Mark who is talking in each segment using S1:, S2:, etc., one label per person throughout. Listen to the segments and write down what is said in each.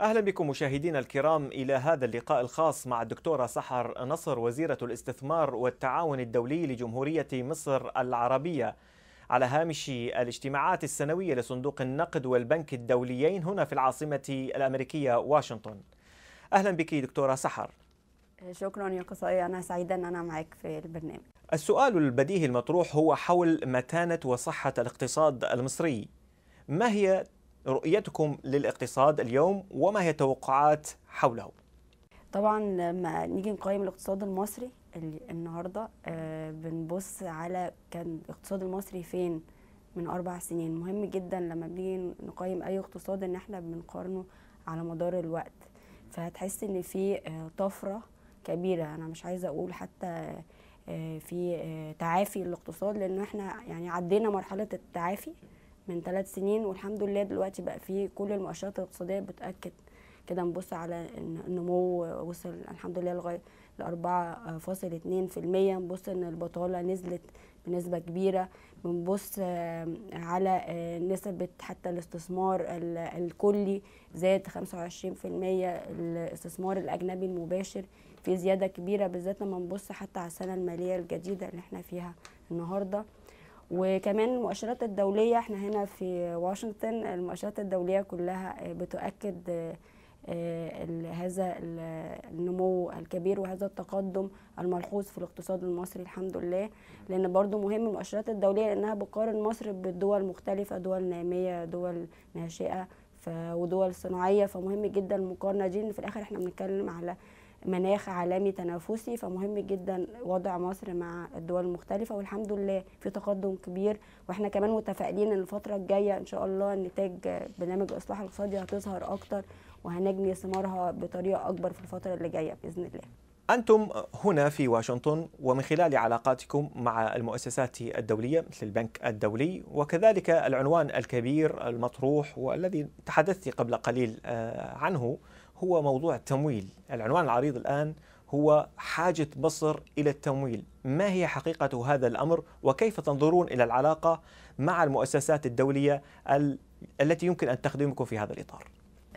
S1: أهلا بكم مشاهدينا الكرام إلى هذا اللقاء الخاص مع الدكتورة سحر نصر وزيرة الاستثمار والتعاون الدولي لجمهورية مصر العربية على هامش الاجتماعات السنوية لصندوق النقد والبنك الدوليين هنا في العاصمة الأمريكية واشنطن أهلا بك دكتورة سحر
S2: شكرا يا قصائي أنا سعيدة أن أنا معك في البرنامج
S1: السؤال البديهي المطروح هو حول متانة وصحة الاقتصاد المصري ما هي رؤيتكم للاقتصاد اليوم وما هي توقعات حوله؟
S2: طبعا لما نيجي نقيم الاقتصاد المصري النهارده آه، بنبص على كان الاقتصاد المصري فين من اربع سنين مهم جدا لما بنيجي نقيم اي اقتصاد ان احنا بنقارنه على مدار الوقت فهتحس ان في آه، طفره كبيره انا مش عايزه اقول حتى آه، في تعافي الاقتصاد لانه احنا يعني عدينا مرحله التعافي من ثلاث سنين والحمد لله دلوقتي بقى فيه كل المؤشرات الاقتصادية بتأكد كده نبص على النمو وصل الحمد لله لغاية لأربعة فاصل اتنين في المية نبص إن البطالة نزلت بنسبة كبيرة بنبص آه، على آه، نسبة حتى الاستثمار الكلي زاد خمسة في المية الاستثمار الأجنبي المباشر في زيادة كبيرة بالذات لما نبص حتى على السنة المالية الجديدة اللي احنا فيها النهارده وكمان المؤشرات الدولية احنا هنا في واشنطن المؤشرات الدولية كلها آه، بتؤكد آه، آه، هذا النمو الكبير وهذا التقدم الملحوظ في الاقتصاد المصري الحمد لله لان برضو مهم المؤشرات الدولية لانها بتقارن مصر بالدول مختلفة دول نامية دول ناشئة ودول صناعية فمهم جدا المقارنة دي ان في الاخر احنا بنتكلم على مناخ عالمي تنافسي فمهم جدا وضع مصر مع الدول المختلفه والحمد لله في تقدم كبير واحنا كمان متفائلين ان الفتره الجايه ان شاء الله نتاج برنامج الاصلاح الاقتصادي هتظهر اكتر وهنجني ثمارها بطريقه اكبر في الفتره اللي جايه باذن الله
S1: أنتم هنا في واشنطن ومن خلال علاقاتكم مع المؤسسات الدولية مثل البنك الدولي وكذلك العنوان الكبير المطروح والذي تحدثت قبل قليل آه، عنه هو موضوع التمويل العنوان العريض الآن هو حاجة مصر إلى التمويل ما هي حقيقة هذا الأمر وكيف تنظرون إلى العلاقة مع المؤسسات الدولية التي يمكن أن تخدمكم في هذا الإطار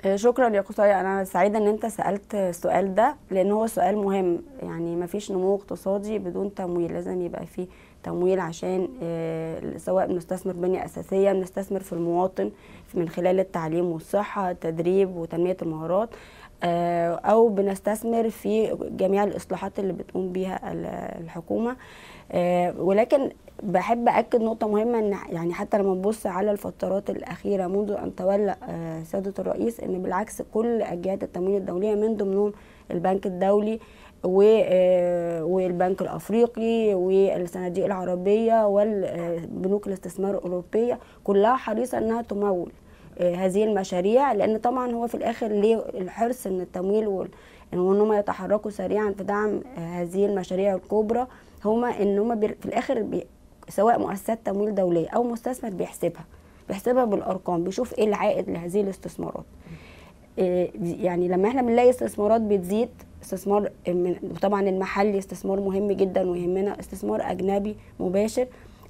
S2: آه، شكرا يا قصي انا سعيده ان انت سالت السؤال ده لان هو سؤال مهم يعني ما فيش نمو اقتصادي بدون تمويل لازم يبقى فيه تمويل عشان آه، سواء بنستثمر بنية أساسية بنستثمر في المواطن من خلال التعليم والصحة التدريب وتنمية المهارات آه، أو بنستثمر في جميع الإصلاحات اللي بتقوم بها الحكومة آه، ولكن بحب أكد نقطة مهمة إن يعني حتى لما نبص على الفترات الأخيرة منذ أن تولى سيادة الرئيس إن بالعكس كل أجهزة التمويل الدولية من ضمنهم البنك الدولي آه، والبنك الافريقي والصناديق العربيه والبنوك الاستثمار الاوروبيه كلها حريصه انها تمول آه، هذه المشاريع لان طبعا هو في الاخر ليه الحرص ان التمويل وانهم يتحركوا سريعا في دعم آه، هذه المشاريع الكبرى هما ان في الاخر سواء مؤسسات تمويل دوليه او مستثمر بيحسبها بيحسبها بالارقام بيشوف ايه العائد لهذه الاستثمارات يعني لما احنا بنلاقي استثمارات بتزيد استثمار وطبعا المحلي استثمار مهم جدا ويهمنا استثمار اجنبي مباشر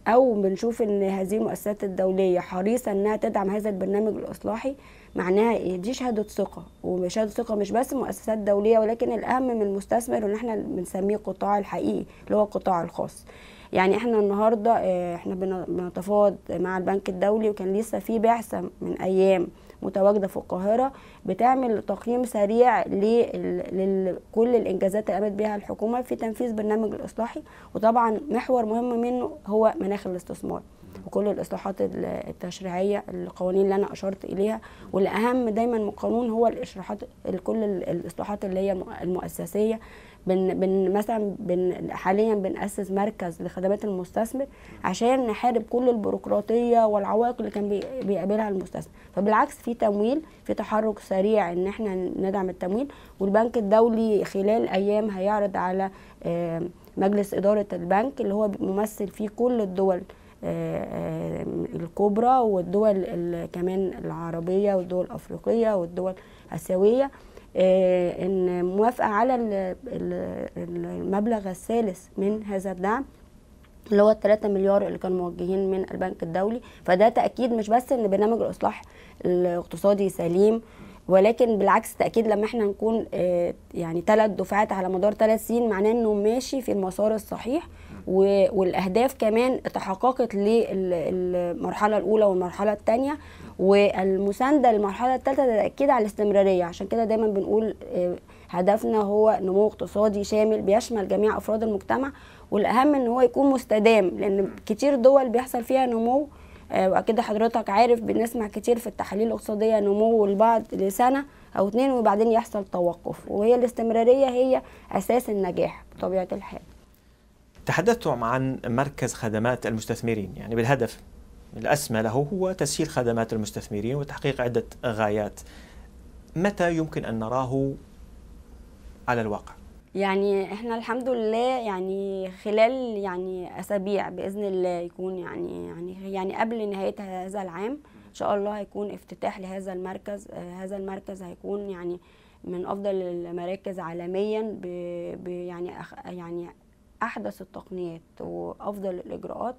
S2: او بنشوف ان هذه المؤسسات الدوليه حريصه انها تدعم هذا البرنامج الاصلاحي معناها ايه دي شهاده ثقه وشهاده ثقه مش بس مؤسسات دوليه ولكن الاهم من المستثمر اللي احنا بنسميه القطاع الحقيقي اللي هو القطاع الخاص يعني احنا النهارده إيه، احنا بنتفاوض مع البنك الدولي وكان لسه في بعثه من ايام متواجده في القاهره بتعمل تقييم سريع لكل الانجازات اللي قامت بها الحكومه في تنفيذ برنامج الاصلاحي وطبعا محور مهم منه هو مناخ الاستثمار وكل الاصلاحات التشريعيه القوانين اللي انا اشرت اليها والاهم دايما من القانون هو الاشراحات كل الاصلاحات اللي هي المؤسسيه بن بن مثلا بن حاليا بنأسس مركز لخدمات المستثمر عشان نحارب كل البيروقراطيه والعوائق اللي كان بيقابلها المستثمر فبالعكس في تمويل في تحرك سريع ان احنا ندعم التمويل والبنك الدولي خلال ايام هيعرض على آه، مجلس اداره البنك اللي هو ممثل فيه كل الدول آه، آه، الكبرى والدول كمان العربيه والدول الافريقيه والدول الاسيويه آه، ان موافقه على المبلغ الثالث من هذا الدعم اللي هو ال 3 مليار اللي كانوا موجهين من البنك الدولي فده تاكيد مش بس ان برنامج الاصلاح الاقتصادي سليم ولكن بالعكس تاكيد لما احنا نكون آه، يعني ثلاث دفعات على مدار ثلاث سنين معناه انه ماشي في المسار الصحيح والاهداف كمان تحققت للمرحله الاولى والمرحله الثانيه والمسانده للمرحله الثالثه تاكيد على الاستمراريه عشان كده دايما بنقول آه، هدفنا هو نمو اقتصادي شامل بيشمل جميع افراد المجتمع والاهم ان هو يكون مستدام لان كتير دول بيحصل فيها نمو آه، واكيد حضرتك عارف بنسمع كتير في التحاليل الاقتصاديه نمو البعض لسنه او اتنين وبعدين يحصل توقف وهي الاستمراريه هي اساس النجاح بطبيعه الحال
S1: تحدثتم عن مركز خدمات المستثمرين يعني بالهدف الأسمى له هو تسهيل خدمات المستثمرين وتحقيق عدة غايات متى يمكن أن نراه على الواقع؟
S2: يعني احنا الحمد لله يعني خلال يعني اسابيع باذن الله يكون يعني يعني يعني قبل نهايه هذا العام ان شاء الله هيكون افتتاح لهذا المركز هذا المركز هيكون يعني من افضل المراكز عالميا ب يعني يعني احدث التقنيات وافضل الاجراءات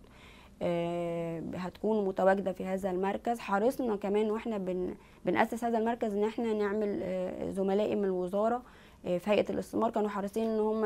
S2: آه، هتكون متواجده في هذا المركز حرصنا كمان واحنا بن بناسس هذا المركز ان احنا نعمل آه، زملائي من الوزاره آه، في هيئه الاستثمار كانوا حريصين ان هم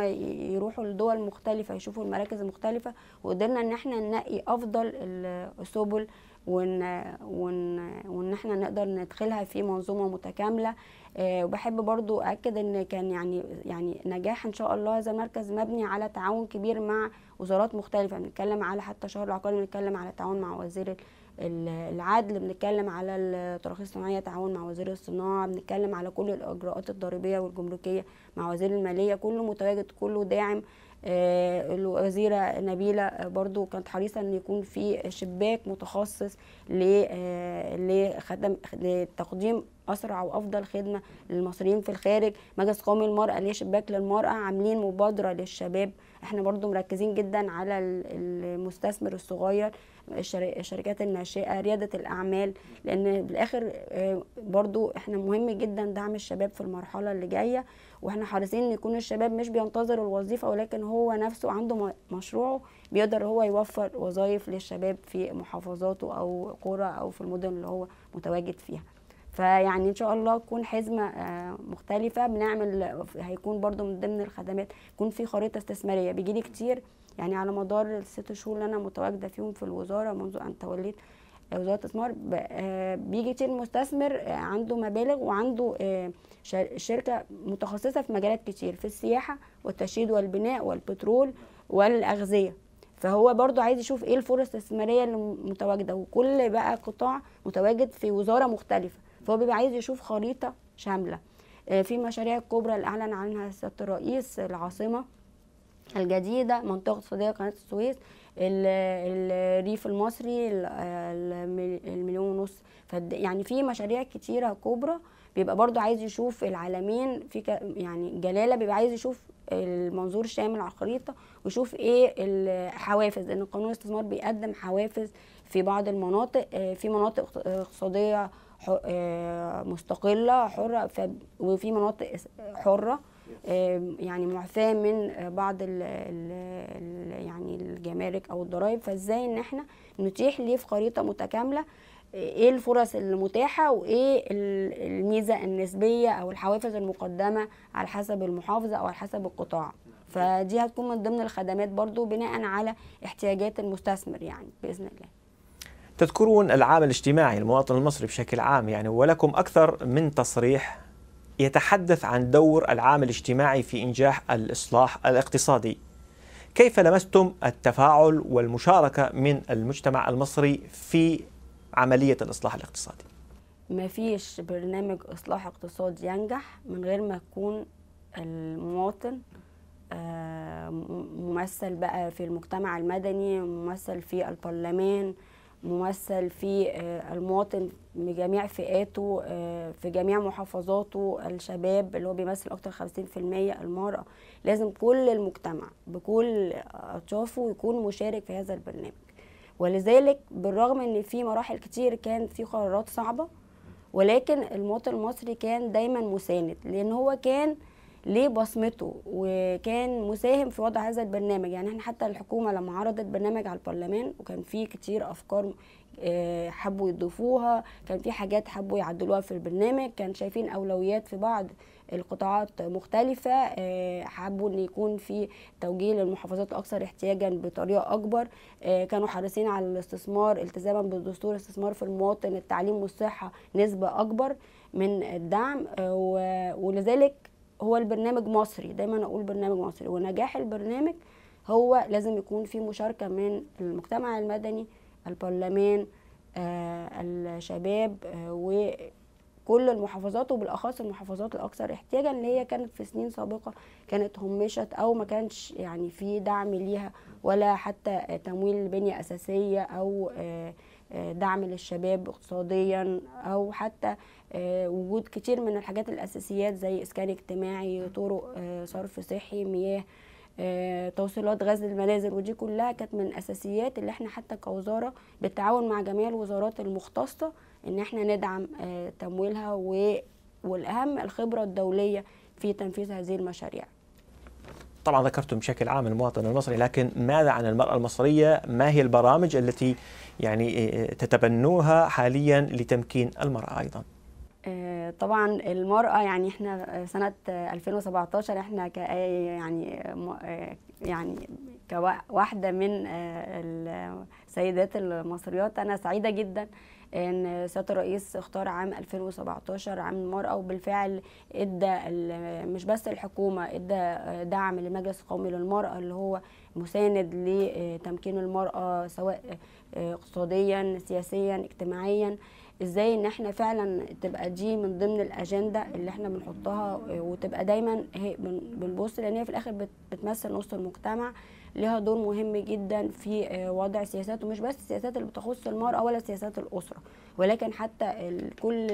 S2: يروحوا لدول مختلفه يشوفوا المراكز المختلفه وقدرنا ان احنا ننقي افضل السبل وان وان وان احنا نقدر ندخلها في منظومه متكامله آه، وبحب برضو اكد ان كان يعني يعني نجاح ان شاء الله هذا المركز مبني على تعاون كبير مع وزارات مختلفه بنتكلم على حتى شهر العقاري بنتكلم على تعاون مع وزير العدل بنتكلم على التراخيص الصناعيه تعاون مع وزير الصناعه بنتكلم على كل الاجراءات الضريبيه والجمركيه مع وزير الماليه كله متواجد كله داعم آه، الوزيره نبيله برضو كانت حريصه ان يكون في شباك متخصص آه، لخدم لتقديم اسرع وافضل خدمه للمصريين في الخارج مجلس قومي المراه ليه شباك للمراه عاملين مبادره للشباب احنا برضو مركزين جدا على المستثمر الصغير الشركات الناشئه رياده الاعمال لان بالاخر آه، برضو احنا مهم جدا دعم الشباب في المرحله اللي جايه واحنا حريصين ان يكون الشباب مش بينتظر الوظيفه ولكن هو نفسه عنده مشروعه بيقدر هو يوفر وظائف للشباب في محافظاته او قرى او في المدن اللي هو متواجد فيها فيعني ان شاء الله تكون حزمه آه، مختلفه بنعمل هيكون برضو من ضمن الخدمات يكون في خريطه استثماريه بيجي لي كتير يعني على مدار الست شهور اللي انا متواجده فيهم في الوزاره منذ ان توليت آه، وزاره الاستثمار آه، بيجي كتير مستثمر عنده مبالغ وعنده شركه متخصصه في مجالات كتير في السياحه والتشييد والبناء والبترول والاغذيه فهو برضو عايز يشوف ايه الفرص الاستثماريه اللي متواجده وكل بقى قطاع متواجد في وزاره مختلفه فهو بيبقى عايز يشوف خريطه شامله آه، في مشاريع الكبرى اللي اعلن عنها السيد الرئيس العاصمه الجديده منطقه اقتصاديه قناه السويس الريف المصري المليون ونص يعني في مشاريع كتيره كبرى بيبقى برضو عايز يشوف العالمين في يعني جلاله بيبقى عايز يشوف المنظور الشامل على الخريطه ويشوف ايه الحوافز ان قانون الاستثمار بيقدم حوافز في بعض المناطق آه، في مناطق اقتصاديه آه، مستقله حره وفي مناطق حره آه، يعني معفاه من بعض الـ الـ يعني الجمارك او الضرائب فازاي ان احنا نتيح ليه في خريطه متكامله آه، ايه الفرص المتاحه وايه الميزه النسبيه او الحوافز المقدمه على حسب المحافظه او على حسب القطاع فدي هتكون من ضمن الخدمات برضو بناء على احتياجات المستثمر يعني باذن الله
S1: تذكرون العامل الاجتماعي المواطن المصري بشكل عام يعني ولكم أكثر من تصريح يتحدث عن دور العامل الاجتماعي في إنجاح الإصلاح الاقتصادي كيف لمستم التفاعل والمشاركة من المجتمع المصري في عملية الإصلاح الاقتصادي؟
S2: ما فيش برنامج إصلاح اقتصادي ينجح من غير ما يكون المواطن آه، ممثل بقى في المجتمع المدني ممثل في البرلمان ممثل في آه، المواطن بجميع فئاته آه، في جميع محافظاته الشباب اللي هو بيمثل اكتر 50% المرأة لازم كل المجتمع بكل اطيافه يكون مشارك في هذا البرنامج ولذلك بالرغم ان في مراحل كتير كان في قرارات صعبة ولكن المواطن المصري كان دايما مساند لان هو كان ليه بصمته وكان مساهم في وضع هذا البرنامج يعني احنا حتى الحكومه لما عرضت برنامج على البرلمان وكان في كتير افكار آه، حبوا يضيفوها كان في حاجات حبوا يعدلوها في البرنامج كان شايفين اولويات في بعض القطاعات مختلفة آه، حبوا ان يكون في توجيه للمحافظات الاكثر احتياجا بطريقة اكبر آه، كانوا حريصين على الاستثمار التزاما بالدستور استثمار في المواطن التعليم والصحة نسبة اكبر من الدعم ولذلك هو البرنامج مصري دايما اقول برنامج مصري ونجاح البرنامج هو لازم يكون في مشاركه من المجتمع المدني البرلمان آه، الشباب آه، وكل المحافظات وبالاخص المحافظات الاكثر احتياجا اللي هي كانت في سنين سابقه كانت همشت او ما كانش يعني في دعم ليها ولا حتى تمويل بنيه اساسيه او آه، آه، دعم للشباب اقتصاديا او حتى آه، وجود كتير من الحاجات الاساسيات زي اسكان اجتماعي طرق آه، صرف صحي مياه توصيلات غاز للمنازل ودي كلها كانت من الاساسيات اللي احنا حتى كوزاره بالتعاون مع جميع الوزارات المختصه ان احنا ندعم تمويلها و والاهم الخبره الدوليه في تنفيذ هذه المشاريع
S1: طبعا ذكرتم بشكل عام المواطن المصري لكن ماذا عن المرأة المصرية ما هي البرامج التي يعني آه، تتبنوها حاليا لتمكين المرأة أيضا
S2: آه، طبعا المرأة يعني احنا آه، سنة 2017 احنا كأي يعني يعني كواحدة من السيدات المصريات أنا سعيدة جدا ان سياده الرئيس اختار عام 2017 عام المراه وبالفعل ادى مش بس الحكومه ادى دعم للمجلس القومي للمراه اللي هو مساند لتمكين المراه سواء آه، اقتصاديا سياسيا اجتماعيا ازاي ان احنا فعلا تبقى دي من ضمن الاجنده اللي احنا بنحطها آه، وتبقى دايما هي بنبص لان هي في الاخر بتمثل نص المجتمع لها دور مهم جدا في آه، وضع سياسات ومش بس السياسات اللي بتخص المرأة ولا سياسات الأسرة ولكن حتى كل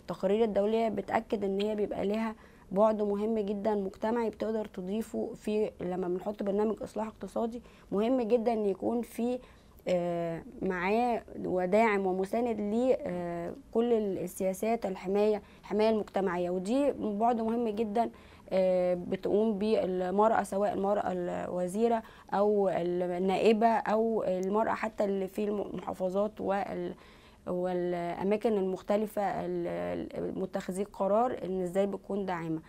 S2: التقارير الدولية بتأكد إن هي بيبقى لها بعد مهم جدا مجتمعي بتقدر تضيفه في لما بنحط برنامج اصلاح اقتصادي مهم جدا ان يكون في آه، معاه وداعم ومساند لكل آه، السياسات الحمايه الحمايه المجتمعيه ودي بعد مهم جدا آه، بتقوم به المرأة سواء المرأة الوزيرة أو النائبة أو المرأة حتى اللي في المحافظات والاماكن المختلفه متخذي القرار ان ازاي بتكون داعمه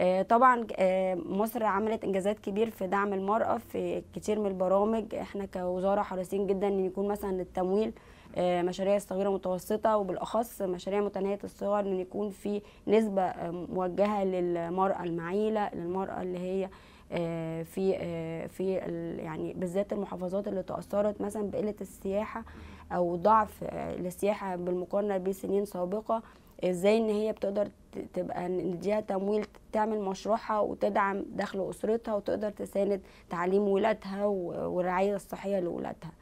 S2: آه، طبعا آه، مصر عملت انجازات كبير في دعم المراه في كتير من البرامج احنا كوزاره حريصين جدا ان يكون مثلا التمويل آه، مشاريع صغيره متوسطه وبالاخص مشاريع متناهيه الصغر ان يكون في نسبه آه، موجهه للمراه المعيله للمراه اللي هي آه، في في يعني بالذات المحافظات اللي تاثرت مثلا بقله السياحه او ضعف السياحه بالمقارنه بسنين سابقه ازاي ان هي بتقدر تبقى نديها تمويل تعمل مشروعها وتدعم دخل اسرتها وتقدر تساند تعليم ولادها والرعايه الصحيه لولادها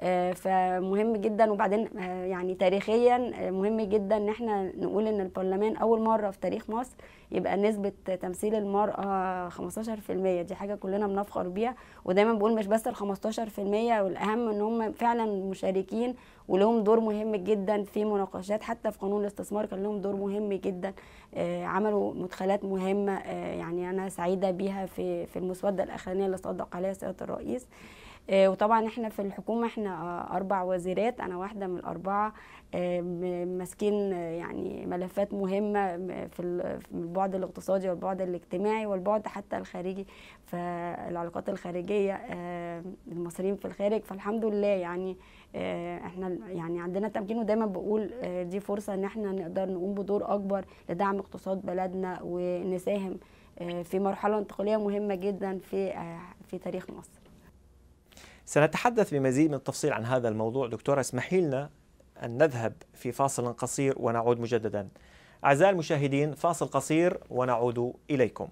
S2: آه، فمهم جدا وبعدين آه، يعني تاريخيا آه، مهم جدا ان احنا نقول ان البرلمان اول مره في تاريخ مصر يبقى نسبه تمثيل المراه 15% دي حاجه كلنا بنفخر بيها ودايما بقول مش بس ال 15% والاهم ان هم فعلا مشاركين ولهم دور مهم جدا في مناقشات حتى في قانون الاستثمار كان لهم دور مهم جدا عملوا مدخلات مهمه يعني انا سعيده بيها في في المسوده الاخرانيه اللي صدق عليها سياده الرئيس آه، وطبعا احنا في الحكومه احنا آه، اربع وزيرات انا واحده من الاربعه آه، ماسكين يعني ملفات مهمه في البعد الاقتصادي والبعد الاجتماعي والبعد حتى الخارجي فالعلاقات الخارجيه المصريين في الخارج فالحمد لله يعني احنا يعني عندنا تمكين ودايما بقول دي فرصه ان احنا نقدر نقوم بدور اكبر لدعم اقتصاد بلدنا ونساهم في مرحله انتقاليه مهمه جدا في في تاريخ
S1: مصر سنتحدث بمزيد من التفصيل عن هذا الموضوع دكتورة اسمحي لنا أن نذهب في فاصل قصير ونعود مجددا أعزائي المشاهدين فاصل قصير ونعود إليكم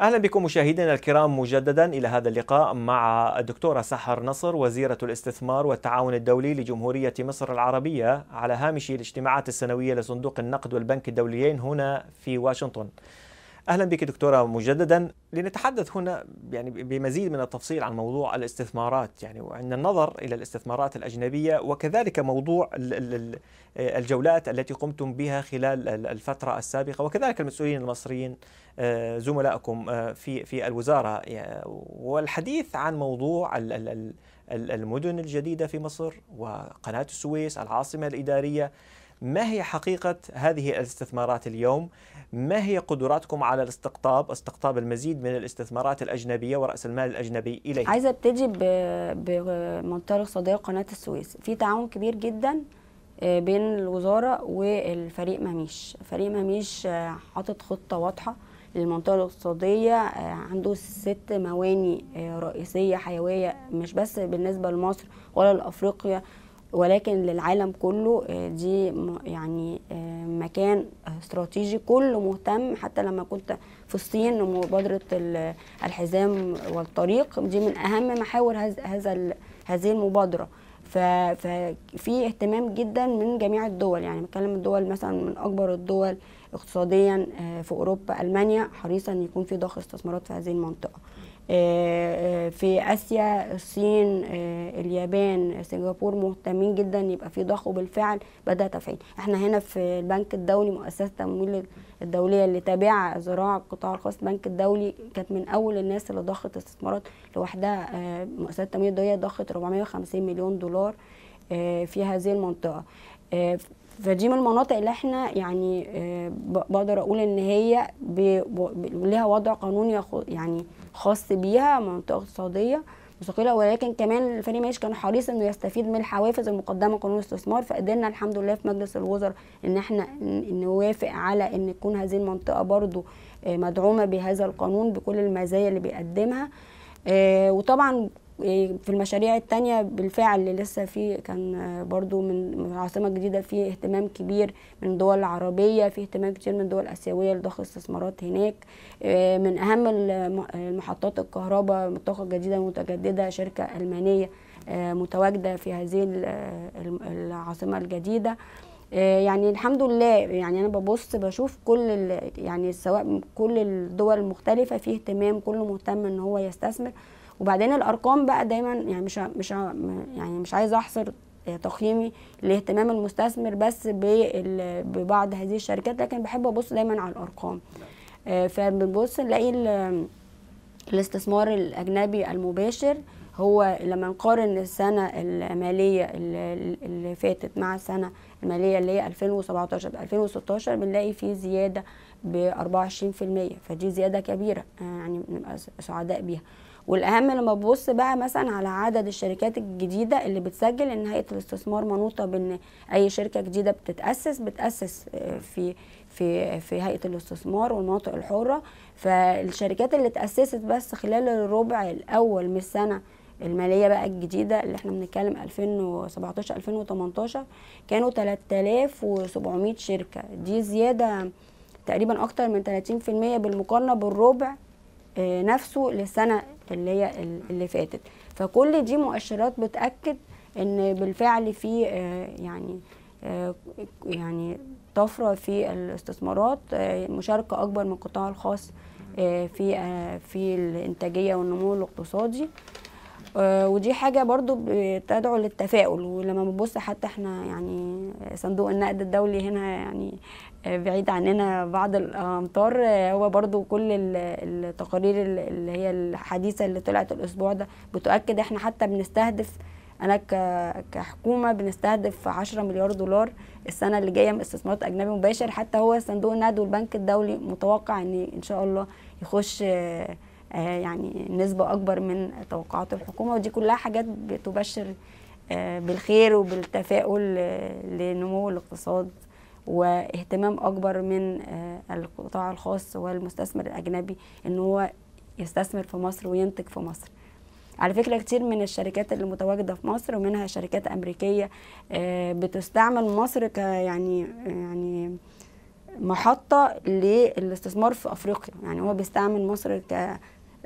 S1: اهلا بكم مشاهدينا الكرام مجددا الى هذا اللقاء مع الدكتوره سحر نصر وزيره الاستثمار والتعاون الدولي لجمهوريه مصر العربيه على هامش الاجتماعات السنويه لصندوق النقد والبنك الدوليين هنا في واشنطن. اهلا بك دكتوره مجددا لنتحدث هنا يعني بمزيد من التفصيل عن موضوع الاستثمارات يعني وعند النظر الى الاستثمارات الاجنبيه وكذلك موضوع الجولات التي قمتم بها خلال الفتره السابقه وكذلك المسؤولين المصريين آه، زملائكم آه، في في الوزاره والحديث عن موضوع المدن الجديده في مصر وقناه السويس العاصمه الاداريه ما هي حقيقة هذه الاستثمارات اليوم ما هي قدراتكم على الاستقطاب استقطاب المزيد من الاستثمارات الأجنبية ورأس المال الأجنبي إليه عايزة ابتدي
S2: بمنطقة اقتصادية قناة السويس في تعاون كبير جدا آه، بين الوزارة والفريق مميش فريق مميش آه، حاطط خطة واضحة للمنطقة الاقتصادية آه، عنده ست مواني رئيسية حيوية مش بس بالنسبة لمصر ولا لأفريقيا ولكن للعالم كله آه، دي يعني آه، مكان آه، استراتيجي كله مهتم حتى لما كنت في الصين مبادرة الحزام والطريق دي من أهم محاور هذا هذه المبادرة ففي اهتمام جدا من جميع الدول يعني بتكلم الدول مثلا من أكبر الدول اقتصاديا في أوروبا ألمانيا حريصة أن يكون في ضخ استثمارات في هذه المنطقة آه، آه، في اسيا الصين آه، اليابان سنغافور مهتمين جدا يبقى في ضخ وبالفعل بدا تفعيل احنا هنا في البنك الدولي مؤسسه التمويل الدوليه اللي تابعه زراعه القطاع الخاص البنك الدولي كانت من اول الناس اللي ضخت استثمارات لوحدها مؤسسه التمويل الدوليه ضخت 450 مليون دولار في هذه المنطقه فدي من المناطق اللي احنا يعني آه، بقدر اقول ان هي ليها وضع قانوني يعني خاص بيها منطقه اقتصاديه مستقله ولكن كمان الفريق ماشي كان حريص انه يستفيد من الحوافز المقدمه قانون الاستثمار فقدرنا الحمد لله في مجلس الوزراء ان احنا نوافق على ان تكون هذه المنطقه برضو آه، مدعومه بهذا القانون بكل المزايا اللي بيقدمها آه، وطبعا يعني في المشاريع التانية بالفعل اللي لسه في كان برضو من العاصمة الجديدة في اهتمام كبير من الدول العربية في اهتمام كتير من الدول الآسيوية لضخ استثمارات هناك آه، من أهم المحطات الكهرباء الطاقة الجديدة المتجددة شركة ألمانية آه، متواجدة في هذه العاصمة الجديدة آه، يعني الحمد لله يعني انا ببص بشوف كل يعني سواء كل الدول المختلفه في اهتمام كله مهتم ان هو يستثمر وبعدين الارقام بقى دايما يعني مش مش يعني مش عايزه احصر آه، تقييمي لاهتمام المستثمر بس ببعض هذه الشركات لكن بحب ابص دايما على الارقام آه، فبنبص نلاقي الاستثمار الاجنبي المباشر هو لما نقارن السنه الماليه اللي فاتت مع السنه الماليه اللي هي 2017 ب 2016 بنلاقي في زياده ب 24% فدي زياده كبيره آه، يعني بنبقى سعداء بيها والاهم لما ببص بقى مثلا على عدد الشركات الجديده اللي بتسجل ان هيئه الاستثمار منوطه بان اي شركه جديده بتتاسس بتاسس آه، في في في هيئه الاستثمار والمناطق الحره فالشركات اللي اتاسست بس خلال الربع الاول من السنه الماليه بقى الجديده اللي احنا بنتكلم 2017 2018 كانوا 3700 شركه دي زياده تقريبا اكتر من 30% بالمقارنه بالربع آه، نفسه للسنه اللي هي اللي فاتت فكل دي مؤشرات بتاكد ان بالفعل في آه، يعني آه، يعني طفره في الاستثمارات آه، مشاركه اكبر من القطاع الخاص في في الانتاجيه والنمو الاقتصادي آه، ودي حاجه برضو بتدعو للتفاؤل ولما بنبص حتى احنا يعني صندوق النقد الدولي هنا يعني آه، بعيد عننا بعض الامطار آه، هو برضو كل التقارير اللي هي الحديثه اللي طلعت الاسبوع ده بتؤكد احنا حتى بنستهدف انا كحكومه بنستهدف 10 مليار دولار السنه اللي جايه من استثمارات اجنبي مباشر حتى هو صندوق النقد والبنك الدولي متوقع ان ان شاء الله يخش آه، يعني نسبة أكبر من توقعات الحكومة ودي كلها حاجات بتبشر آه، بالخير وبالتفاؤل آه، لنمو الاقتصاد واهتمام أكبر من القطاع الخاص والمستثمر الأجنبي إن هو يستثمر في مصر وينتج في مصر على فكرة كتير من الشركات المتواجده في مصر ومنها شركات أمريكية بتستعمل مصر ك يعني يعني محطة للاستثمار في أفريقيا يعني هو بيستعمل مصر ك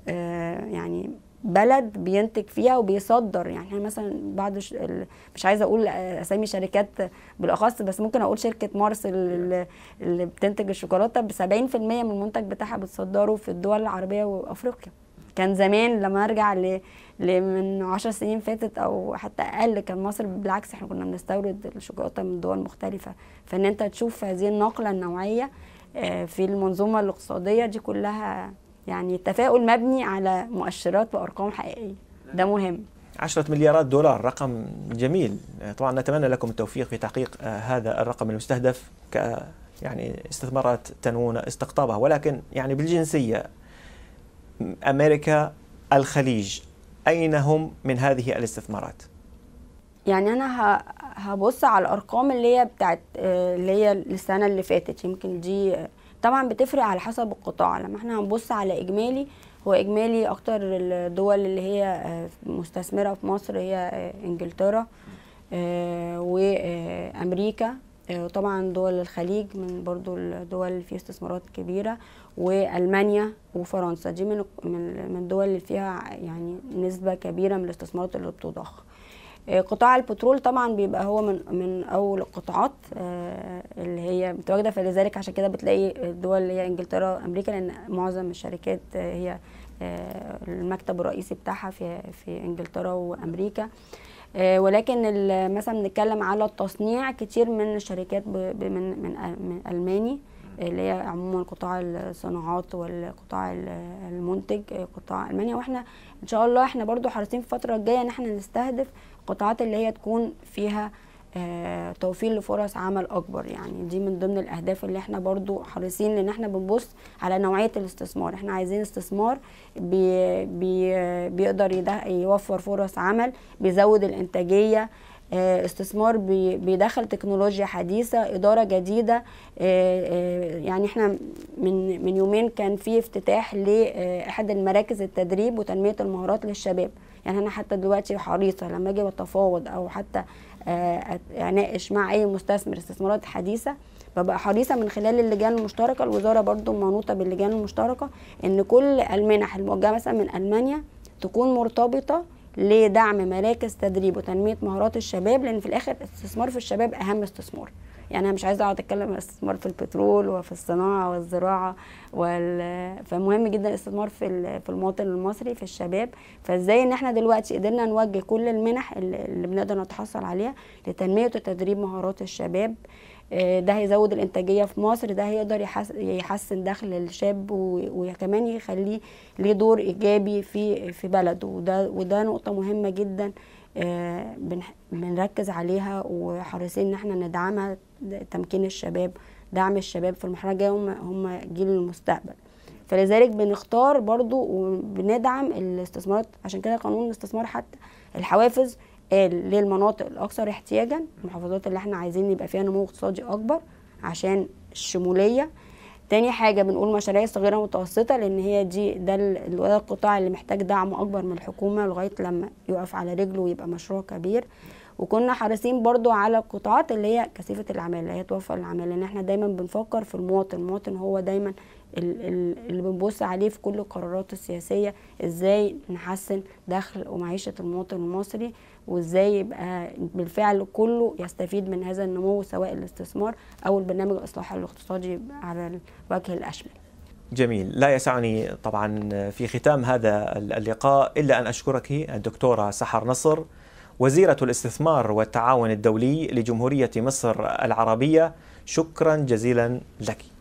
S2: آه، يعني بلد بينتج فيها وبيصدر يعني احنا مثلا بعض ش... مش عايزه اقول آه، اسامي شركات بالاخص بس ممكن اقول شركه مارس اللي, اللي بتنتج الشوكولاته ب 70% من المنتج بتاعها بتصدره في الدول العربيه وافريقيا كان زمان لما ارجع ل... من 10 سنين فاتت او حتى اقل كان مصر بالعكس احنا كنا بنستورد الشوكولاته من دول مختلفه فان انت تشوف هذه النقله النوعيه آه، في المنظومه الاقتصاديه دي كلها يعني التفاؤل مبني على مؤشرات وارقام حقيقيه ده مهم
S1: 10 مليارات دولار رقم جميل آه، طبعا نتمنى لكم التوفيق في تحقيق آه، هذا الرقم المستهدف ك يعني استثمارات تنوون استقطابها ولكن يعني بالجنسيه امريكا الخليج اين هم من هذه الاستثمارات
S2: يعني انا هبص على الارقام اللي هي بتاعت آه، اللي هي السنه اللي فاتت يمكن دي طبعا بتفرق على حسب القطاع لما احنا هنبص على اجمالي هو اجمالي اكتر الدول اللي هي آه، مستثمره في مصر هي آه، انجلترا آه، وامريكا وطبعا دول الخليج من برضو الدول اللي فيها استثمارات كبيره والمانيا وفرنسا دي من من الدول اللي فيها يعني نسبه كبيره من الاستثمارات اللي بتضخ آه، قطاع البترول طبعا بيبقى هو من من اول القطاعات آه، اللي هي متواجده فلذلك عشان كده بتلاقي الدول اللي هي انجلترا امريكا لان معظم الشركات آه، هي المكتب الرئيسي بتاعها في في انجلترا وامريكا ولكن مثلا بنتكلم على التصنيع كتير من الشركات من من الماني اللي هي عموما قطاع الصناعات والقطاع المنتج قطاع المانيا واحنا ان شاء الله احنا برضو حريصين في الفتره الجايه ان احنا نستهدف القطاعات اللي هي تكون فيها آه، توفير لفرص عمل اكبر يعني دي من ضمن الاهداف اللي احنا برضو حريصين لان احنا بنبص على نوعيه الاستثمار احنا عايزين استثمار بي بي آه، بيقدر يوفر فرص عمل بيزود الانتاجيه آه، استثمار بيدخل تكنولوجيا حديثه اداره جديده آه، آه، يعني احنا من من يومين كان في افتتاح لاحد المراكز التدريب وتنميه المهارات للشباب يعني انا حتى دلوقتي حريصه لما اجي بتفاوض او حتى اناقش مع اي مستثمر استثمارات حديثه ببقى حريصه من خلال اللجان المشتركه الوزاره برضو منوطه باللجان المشتركه ان كل المنح الموجهه مثلا من المانيا تكون مرتبطه لدعم مراكز تدريب وتنميه مهارات الشباب لان في الاخر الاستثمار في الشباب اهم استثمار يعني انا مش عايزه اقعد اتكلم عن الاستثمار في البترول وفي الصناعه والزراعه وال... فمهم جدا الاستثمار في في المواطن المصري في الشباب فازاي ان احنا دلوقتي قدرنا نوجه كل المنح اللي بنقدر نتحصل عليها لتنميه وتدريب مهارات الشباب آه، ده هيزود الانتاجيه في مصر ده هيقدر يحسن دخل الشاب وكمان يخليه ليه دور ايجابي في في بلده وده وده نقطه مهمه جدا آه، بنركز عليها وحريصين ان احنا ندعمها تمكين الشباب دعم الشباب في المرحله الجايه هم هم جيل المستقبل فلذلك بنختار برضو وبندعم الاستثمارات عشان كده قانون الاستثمار حتى الحوافز قال آه، للمناطق الاكثر احتياجا المحافظات اللي احنا عايزين يبقى فيها نمو اقتصادي اكبر عشان الشموليه تاني حاجه بنقول مشاريع صغيره متوسطة لان هي دي ده القطاع اللي محتاج دعم اكبر من الحكومه لغايه لما يقف على رجله ويبقى مشروع كبير وكنا حريصين برضو على القطاعات اللي هي كثيفه العماله اللي هي توفر العماله لان احنا دايما بنفكر في المواطن المواطن هو دايما اللي بنبص عليه في كل القرارات السياسيه ازاي نحسن دخل ومعيشه المواطن المصري وازاي يبقى بالفعل كله يستفيد من هذا النمو سواء الاستثمار او البرنامج الاصلاحي الاقتصادي على الوجه الاشمل
S1: جميل لا يسعني طبعا في ختام هذا اللقاء الا ان اشكرك الدكتوره سحر نصر وزيرة الاستثمار والتعاون الدولي لجمهورية مصر العربية شكرا جزيلا لك